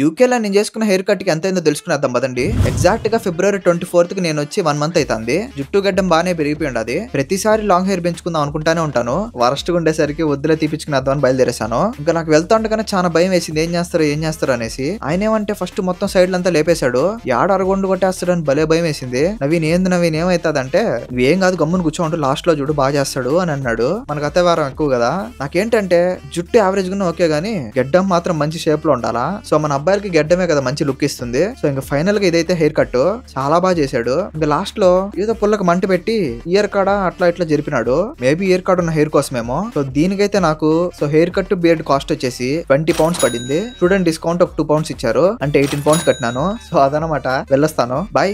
యూకేలో నేను చేసుకున్న హెయిర్ కట్ కి ఎంత అయిందో తెలుసుకునేద్దాం పదండి ఎగ్జాక్ట్ గా ఫిబ్రవరి ట్వంటీ ఫోర్త్ కి నేను వచ్చి వన్ మంత్ అవుతుంది జుట్టు గడ్డం బాగానే పెరిగిపోయి ఉండదు ప్రతిసారి లాంగ్ హెయిర్ పెంచుకుందాం అనుకుంటానే ఉంటాను వరస్ట్ ఉండేసరికి వద్దులే తీపించుకునేద్దాం అని బయలుదేరేసాను ఇంకా నాకు వెళ్తా ఉండగానే చాలా భయం వేసింది ఏం చేస్తారో ఏం చేస్తారో అనేసి ఆయన ఏమంటే ఫస్ట్ మొత్తం సైడ్ అంతా లేపేశాడు యాడ అరగొండు కొట్టేస్తాడు అని భలే భయం వేసింది నవీన్ ఏంది నవీన్ అంటే ఏం కాదు గమ్మును కూర్చోండు లాస్ట్ లో జుడు బాగా చేస్తాడు అని అన్నాడు మనకు అత్తవారం ఎక్కువ కదా నాకేంటంటే జుట్టు యావరేజ్ గానే ఓకే గానీ గడ్డం మాత్రం మంచి షేప్ లో ఉండాలా సో మన అబ్బాయికి గడ్డమే కదా మంచి లుక్ ఇస్తుంది సో ఇంకా ఫైనల్ గా ఇదైతే హెయిర్ కట్ చాలా బాగా చేశాడు ఇంకా లాస్ట్ లో ఏదో పుల్లకి మంట పెట్టి ఇయర్ కాడ అట్లా ఇట్లా జరిపినాడు మేబీ ఇయర్ కాడ ఉన్న హెయిర్ కోసమేమో సో దీనికైతే నాకు so hair cut beard cost వచ్చేసి ట్వంటీ పౌండ్స్ పడింది స్టూడెంట్ డిస్కౌంట్ ఒక టూ పౌండ్స్ ఇచ్చారు అంటే ఎయిటీన్ పౌండ్స్ కట్టినాను సో అదనమాట వెళ్ళొస్తాను బాయ్